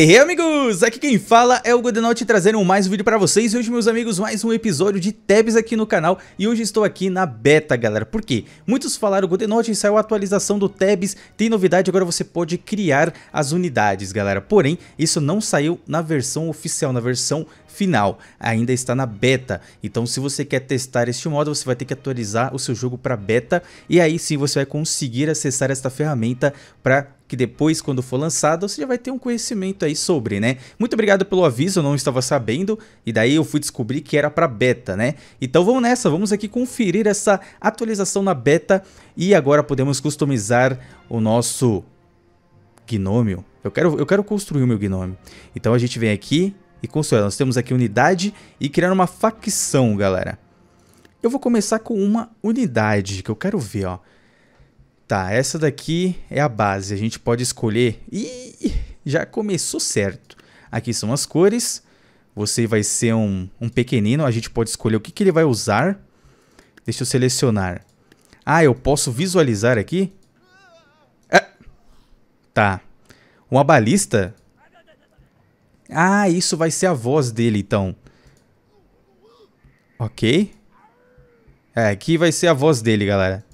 Hey amigos, aqui quem fala é o Godenaut trazendo mais um vídeo pra vocês e hoje meus amigos mais um episódio de Tabs aqui no canal e hoje estou aqui na beta galera, por quê? Muitos falaram Godenaut saiu a atualização do Tabs, tem novidade, agora você pode criar as unidades galera, porém isso não saiu na versão oficial, na versão final, ainda está na beta. Então se você quer testar este modo, você vai ter que atualizar o seu jogo para beta e aí sim você vai conseguir acessar esta ferramenta para que depois, quando for lançado, você já vai ter um conhecimento aí sobre, né? Muito obrigado pelo aviso, eu não estava sabendo, e daí eu fui descobrir que era para beta, né? Então vamos nessa, vamos aqui conferir essa atualização na beta, e agora podemos customizar o nosso gnômio. Eu quero, eu quero construir o meu gnome. Então a gente vem aqui, e construir, Nós temos aqui unidade e criar uma facção, galera. Eu vou começar com uma unidade que eu quero ver, ó. Tá, essa daqui é a base. A gente pode escolher... Ih, já começou certo. Aqui são as cores. Você vai ser um, um pequenino. A gente pode escolher o que, que ele vai usar. Deixa eu selecionar. Ah, eu posso visualizar aqui? É. Tá. Uma balista ah, isso vai ser a voz dele, então. Ok. É, aqui vai ser a voz dele, galera.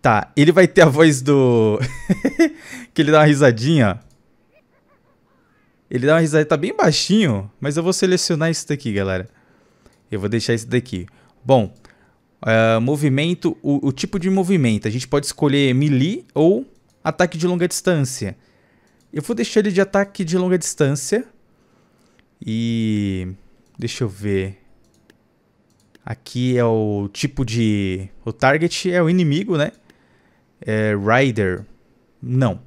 Tá, ele vai ter a voz do... que ele dá uma risadinha, ó. Ele dá uma risadinha, tá bem baixinho, mas eu vou selecionar isso daqui, galera. Eu vou deixar isso daqui. Bom, uh, movimento, o, o tipo de movimento. A gente pode escolher melee ou ataque de longa distância. Eu vou deixar ele de ataque de longa distância. E... Deixa eu ver. Aqui é o tipo de... O target é o inimigo, né? É rider. Não.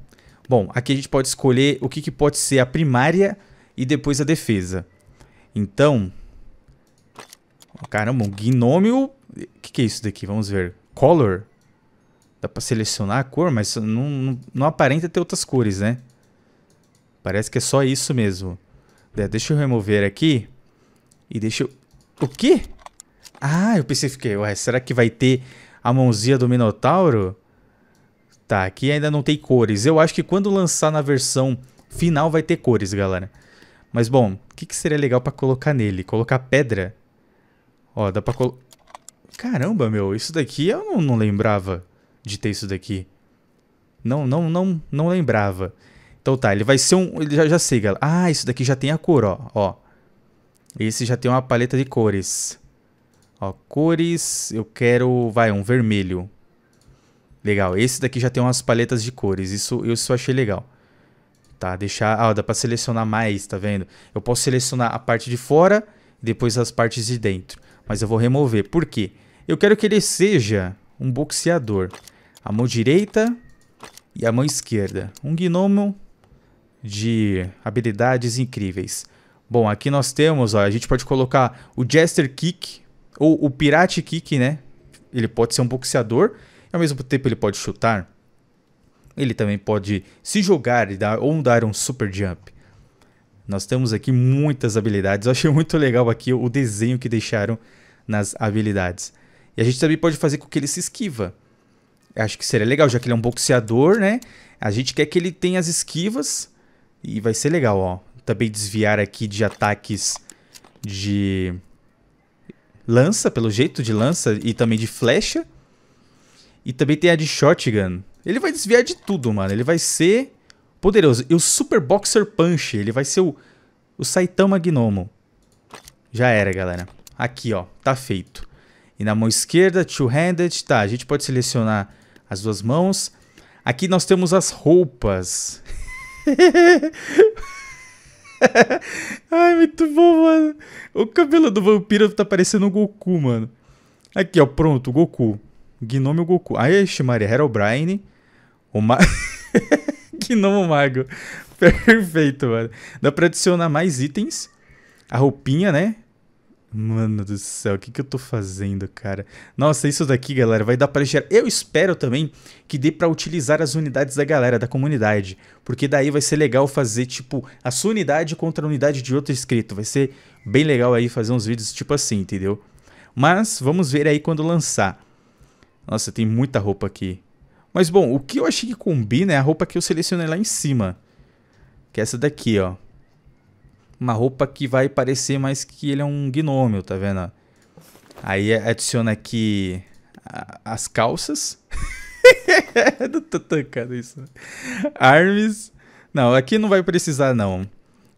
Bom, aqui a gente pode escolher o que, que pode ser a primária e depois a defesa. Então... Caramba, um gnômio... O que, que é isso daqui? Vamos ver. Color? Dá pra selecionar a cor, mas não, não, não aparenta ter outras cores, né? Parece que é só isso mesmo. Deixa eu remover aqui. E deixa eu... O quê? Ah, eu pensei, fiquei, ué, será que vai ter a mãozinha do Minotauro? Tá, aqui ainda não tem cores. Eu acho que quando lançar na versão final vai ter cores, galera. Mas bom, o que, que seria legal pra colocar nele? Colocar pedra? Ó, dá pra colocar... Caramba, meu, isso daqui eu não, não lembrava de ter isso daqui. Não, não, não, não lembrava. Então tá, ele vai ser um... Ele já, já sei, galera. Ah, isso daqui já tem a cor, ó. ó. Esse já tem uma paleta de cores. Ó, cores... Eu quero... Vai, um vermelho. Legal. Esse daqui já tem umas paletas de cores. Isso, isso eu achei legal. Tá, deixar... Ah, dá pra selecionar mais, tá vendo? Eu posso selecionar a parte de fora e depois as partes de dentro. Mas eu vou remover. Por quê? Eu quero que ele seja um boxeador. A mão direita e a mão esquerda. Um gnomo de habilidades incríveis. Bom, aqui nós temos, ó, a gente pode colocar o Jester Kick ou o Pirate Kick, né? Ele pode ser um boxeador e ao mesmo tempo ele pode chutar. Ele também pode se jogar e dar, ou dar um super jump. Nós temos aqui muitas habilidades. Eu achei muito legal aqui o desenho que deixaram nas habilidades. E a gente também pode fazer com que ele se esquiva. Eu acho que seria legal, já que ele é um boxeador, né? A gente quer que ele tenha as esquivas e vai ser legal, ó. Também desviar aqui de ataques de lança, pelo jeito de lança, e também de flecha. E também tem a de shotgun. Ele vai desviar de tudo, mano. Ele vai ser poderoso. E o Super Boxer Punch, ele vai ser o, o Saitama Gnomo. Já era, galera. Aqui, ó. Tá feito. E na mão esquerda, two-handed. Tá, a gente pode selecionar as duas mãos. Aqui nós temos as roupas. Ai, muito bom, mano. O cabelo do vampiro tá parecendo o Goku, mano. Aqui, ó, pronto, o Goku. Gnome o Goku. Ai, ixi, Maria, Herobrine. O ma... o Mago. Perfeito, mano. Dá pra adicionar mais itens. A roupinha, né? Mano do céu, o que, que eu tô fazendo, cara? Nossa, isso daqui, galera, vai dar para gerar. Eu espero também que dê para utilizar as unidades da galera, da comunidade. Porque daí vai ser legal fazer, tipo, a sua unidade contra a unidade de outro inscrito. Vai ser bem legal aí fazer uns vídeos tipo assim, entendeu? Mas vamos ver aí quando lançar. Nossa, tem muita roupa aqui. Mas bom, o que eu achei que combina é a roupa que eu selecionei lá em cima. Que é essa daqui, ó uma roupa que vai parecer mais que ele é um gnômio, tá vendo? Aí adiciona aqui as calças. não tô tancando isso. Armes. Não, aqui não vai precisar, não.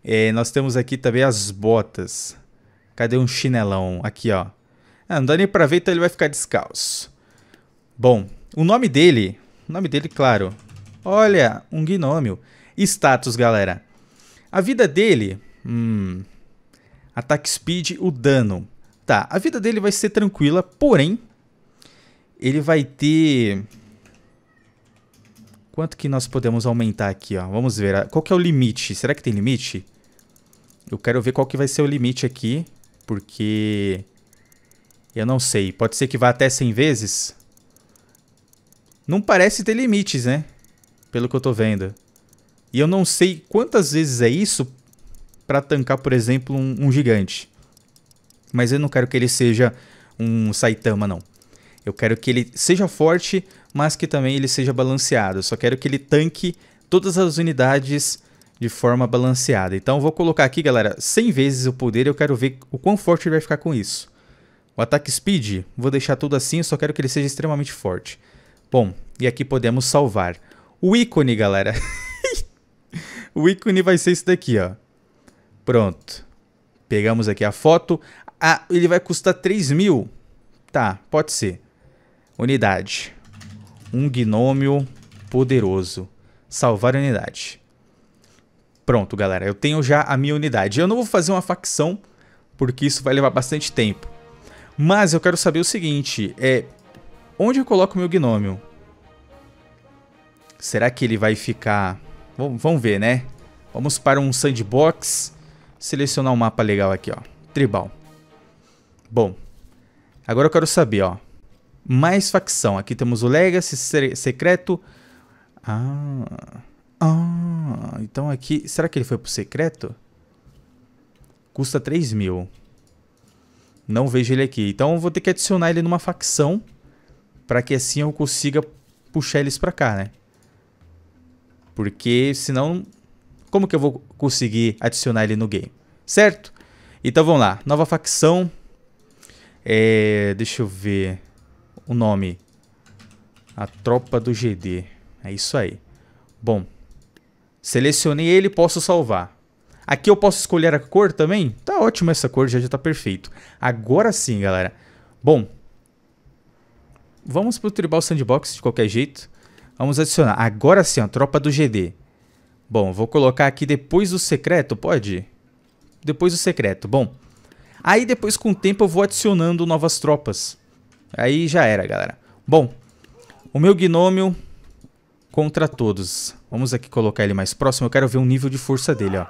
É, nós temos aqui também as botas. Cadê um chinelão? Aqui, ó. Ah, não dá nem pra ver, então ele vai ficar descalço. Bom, o nome dele... O nome dele, claro. Olha, um gnômio. Status, galera. A vida dele Hum. Ataque speed, o dano. Tá, a vida dele vai ser tranquila, porém, ele vai ter... Quanto que nós podemos aumentar aqui, ó? Vamos ver. Qual que é o limite? Será que tem limite? Eu quero ver qual que vai ser o limite aqui, porque... Eu não sei. Pode ser que vá até 100 vezes? Não parece ter limites, né? Pelo que eu tô vendo. E eu não sei quantas vezes é isso, para tancar, por exemplo, um, um gigante. Mas eu não quero que ele seja um Saitama, não. Eu quero que ele seja forte, mas que também ele seja balanceado. Eu só quero que ele tanque todas as unidades de forma balanceada. Então vou colocar aqui, galera, 100 vezes o poder, eu quero ver o quão forte ele vai ficar com isso. O ataque speed, vou deixar tudo assim, eu só quero que ele seja extremamente forte. Bom, e aqui podemos salvar. O ícone, galera. o ícone vai ser isso daqui, ó. Pronto. Pegamos aqui a foto. Ah, ele vai custar 3 mil. Tá, pode ser. Unidade. Um gnômio poderoso. Salvar unidade. Pronto, galera. Eu tenho já a minha unidade. Eu não vou fazer uma facção, porque isso vai levar bastante tempo. Mas eu quero saber o seguinte. É, onde eu coloco o meu gnômio? Será que ele vai ficar... vamos ver, né? Vamos para um sandbox selecionar um mapa legal aqui, ó. Tribal. Bom, agora eu quero saber, ó. Mais facção. Aqui temos o Legacy, Secreto. Ah, ah, então aqui... Será que ele foi pro Secreto? Custa 3 mil. Não vejo ele aqui. Então eu vou ter que adicionar ele numa facção. para que assim eu consiga puxar eles pra cá, né? Porque senão como que eu vou conseguir adicionar ele no game? Certo? Então vamos lá. Nova facção. É, deixa eu ver o nome. A tropa do GD. É isso aí. Bom. Selecionei ele, posso salvar. Aqui eu posso escolher a cor também? Tá ótimo essa cor, já, já tá perfeito. Agora sim, galera. Bom. Vamos pro Tribal Sandbox de qualquer jeito. Vamos adicionar. Agora sim, a tropa do GD. Bom, vou colocar aqui depois do secreto, pode? Depois do secreto, bom. Aí depois com o tempo eu vou adicionando novas tropas. Aí já era, galera. Bom, o meu gnômio contra todos. Vamos aqui colocar ele mais próximo. Eu quero ver o um nível de força dele, ó.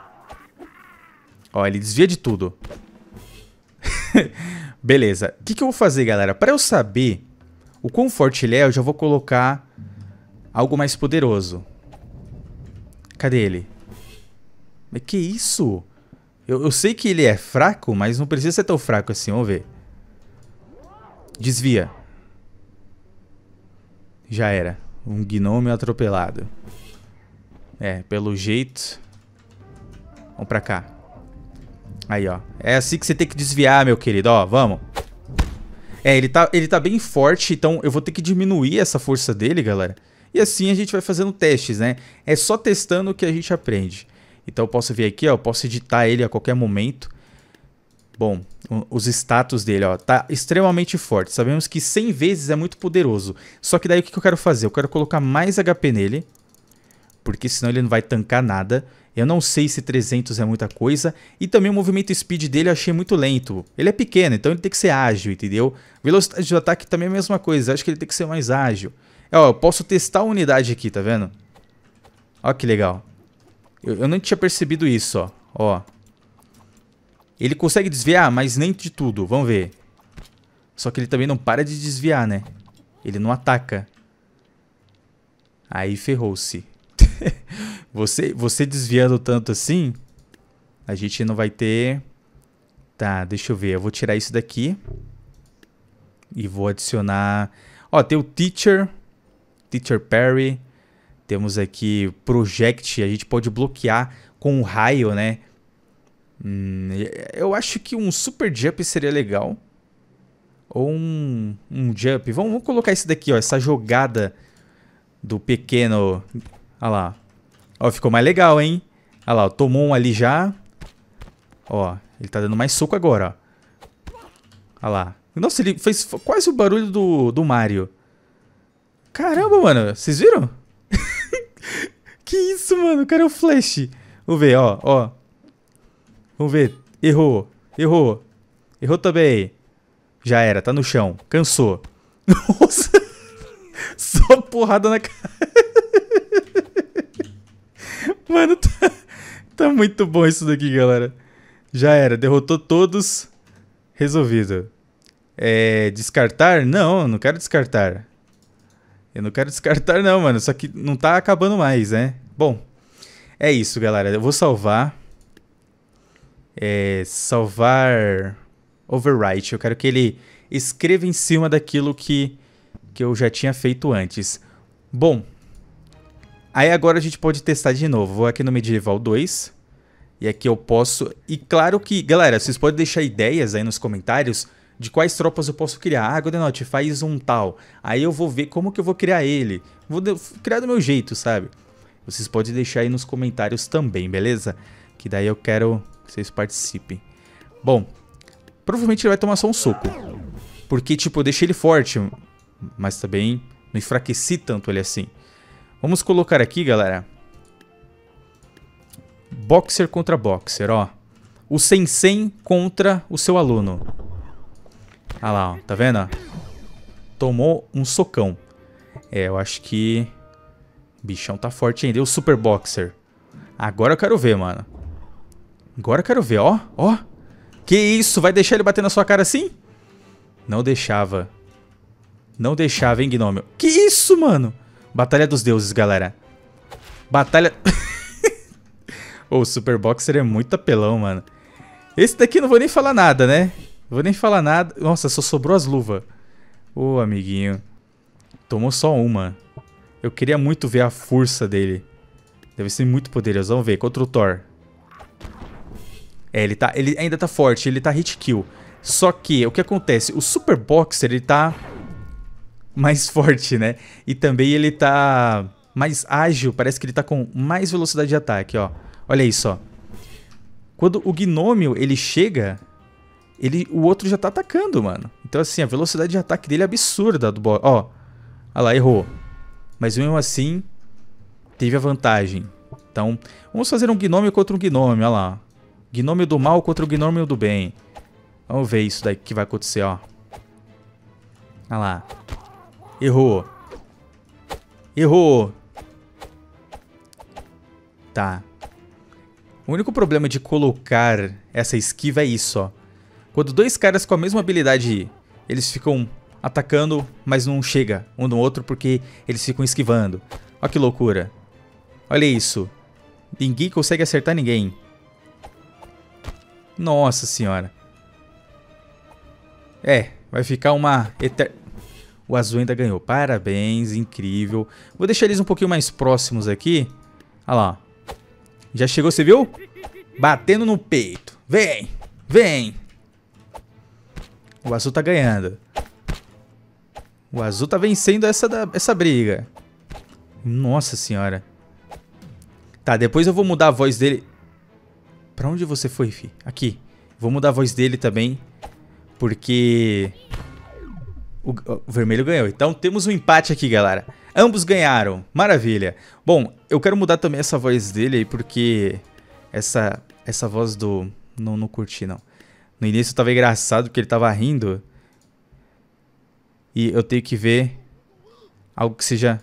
Ó, ele desvia de tudo. Beleza. O que, que eu vou fazer, galera? Para eu saber o quão forte ele é, eu já vou colocar algo mais poderoso. Cadê ele? Mas que isso? Eu, eu sei que ele é fraco, mas não precisa ser tão fraco assim. Vamos ver. Desvia. Já era. Um gnome atropelado. É, pelo jeito... Vamos pra cá. Aí, ó. É assim que você tem que desviar, meu querido. Ó, vamos. É, ele tá, ele tá bem forte, então eu vou ter que diminuir essa força dele, galera. E assim a gente vai fazendo testes, né? É só testando que a gente aprende. Então eu posso vir aqui, ó, eu posso editar ele a qualquer momento. Bom, os status dele, ó, tá extremamente forte. Sabemos que 100 vezes é muito poderoso. Só que daí o que eu quero fazer? Eu quero colocar mais HP nele, porque senão ele não vai tancar nada. Eu não sei se 300 é muita coisa. E também o movimento speed dele eu achei muito lento. Ele é pequeno, então ele tem que ser ágil, entendeu? Velocidade de ataque também é a mesma coisa. Eu acho que ele tem que ser mais ágil. Ó, eu posso testar a unidade aqui, tá vendo? Ó que legal. Eu, eu não tinha percebido isso, ó. Ó. Ele consegue desviar, mas nem de tudo. Vamos ver. Só que ele também não para de desviar, né? Ele não ataca. Aí ferrou-se. você, você desviando tanto assim, a gente não vai ter... Tá, deixa eu ver. Eu vou tirar isso daqui. E vou adicionar... Ó, tem o Teacher. Teacher Perry. Temos aqui Project, a gente pode bloquear com um raio, né? Hum, eh, eu acho que um Super Jump seria legal. Ou um, um Jump. Vamos, vamos colocar isso daqui, ó. Essa jogada do pequeno... Olha lá. Ó, ficou mais legal, hein? Olha lá, tomou um ali já. Ó, ele tá dando mais soco agora, ó. Olha lá. Nossa, ele fez quase o barulho do, do Mario. Caramba, mano, vocês viram? que isso, mano? Cara, é o flash. Vamos ver, ó, ó. Vamos ver. Errou, errou. Errou também. Já era, tá no chão. Cansou. Nossa. Só porrada na cara. Mano, tá, tá muito bom isso daqui, galera. Já era, derrotou todos. Resolvido. É, descartar? Não, não quero descartar. Eu não quero descartar, não, mano. Só que não tá acabando mais, né? Bom, é isso, galera. Eu vou salvar. É, salvar overwrite. Eu quero que ele escreva em cima daquilo que, que eu já tinha feito antes. Bom, aí agora a gente pode testar de novo. Vou aqui no Medieval 2. E aqui eu posso... E claro que... Galera, vocês podem deixar ideias aí nos comentários de quais tropas eu posso criar. Ah, Godenote, faz um tal. Aí eu vou ver como que eu vou criar ele. Vou criar do meu jeito, sabe? Vocês podem deixar aí nos comentários também, beleza? Que daí eu quero que vocês participem. Bom, provavelmente ele vai tomar só um soco. Porque, tipo, eu deixei ele forte, mas também não enfraqueci tanto ele assim. Vamos colocar aqui, galera. Boxer contra boxer, ó. O Sensei contra o seu aluno. Ah lá, ó, tá vendo? Tomou um socão. É, eu acho que... bichão tá forte ainda. E o Super Boxer? Agora eu quero ver, mano. Agora eu quero ver, ó. Ó. Que isso? Vai deixar ele bater na sua cara assim? Não deixava. Não deixava, hein, Gnome? Que isso, mano? Batalha dos deuses, galera. Batalha... o Super Boxer é muito apelão, mano. Esse daqui não vou nem falar nada, né? Vou nem falar nada. Nossa, só sobrou as luvas. Ô, oh, amiguinho. Tomou só uma. Eu queria muito ver a força dele. Deve ser muito poderoso. Vamos ver. Contra o Thor. É, ele, tá, ele ainda tá forte. Ele tá hit kill. Só que, o que acontece? O Super Boxer, ele tá mais forte, né? E também ele tá mais ágil. Parece que ele tá com mais velocidade de ataque, ó. Olha isso, ó. Quando o Gnômio, ele chega, ele, o outro já tá atacando, mano. Então, assim, a velocidade de ataque dele é absurda do boss. Ó, olha lá, errou. Mas mesmo assim, teve a vantagem. Então, vamos fazer um gnome contra um gnome, olha lá. Gnome do mal contra o gnome do bem. Vamos ver isso daí que vai acontecer, ó. Olha lá. Errou. Errou. Tá. O único problema de colocar essa esquiva é isso, ó. Quando dois caras com a mesma habilidade, eles ficam atacando, mas não chega um no outro porque eles ficam esquivando. Olha que loucura. Olha isso. Ninguém consegue acertar ninguém. Nossa senhora. É, vai ficar uma eterna... O azul ainda ganhou. Parabéns, incrível. Vou deixar eles um pouquinho mais próximos aqui. Olha lá. Já chegou, você viu? Batendo no peito. Vem, vem. O azul tá ganhando. O azul tá vencendo essa, da, essa briga. Nossa senhora. Tá, depois eu vou mudar a voz dele. Pra onde você foi, fi? Aqui. Vou mudar a voz dele também. Porque... O, o vermelho ganhou. Então temos um empate aqui, galera. Ambos ganharam. Maravilha. Bom, eu quero mudar também essa voz dele aí, porque... Essa, essa voz do... Não, não curti, não. No início tava engraçado porque ele tava rindo. E eu tenho que ver algo que seja...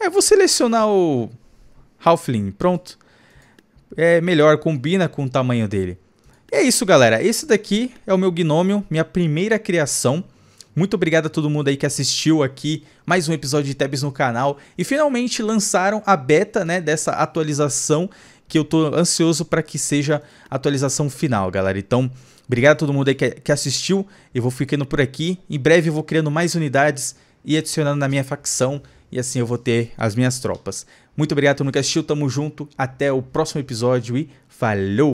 É, vou selecionar o Halfling, pronto. É melhor, combina com o tamanho dele. E é isso, galera. Esse daqui é o meu gnômio, minha primeira criação. Muito obrigado a todo mundo aí que assistiu aqui mais um episódio de Tabs no canal. E finalmente lançaram a beta né, dessa atualização que eu tô ansioso para que seja a atualização final, galera. Então, obrigado a todo mundo aí que, que assistiu. Eu vou ficando por aqui. Em breve eu vou criando mais unidades e adicionando na minha facção. E assim eu vou ter as minhas tropas. Muito obrigado a todo mundo que assistiu. Tamo junto. Até o próximo episódio e falou!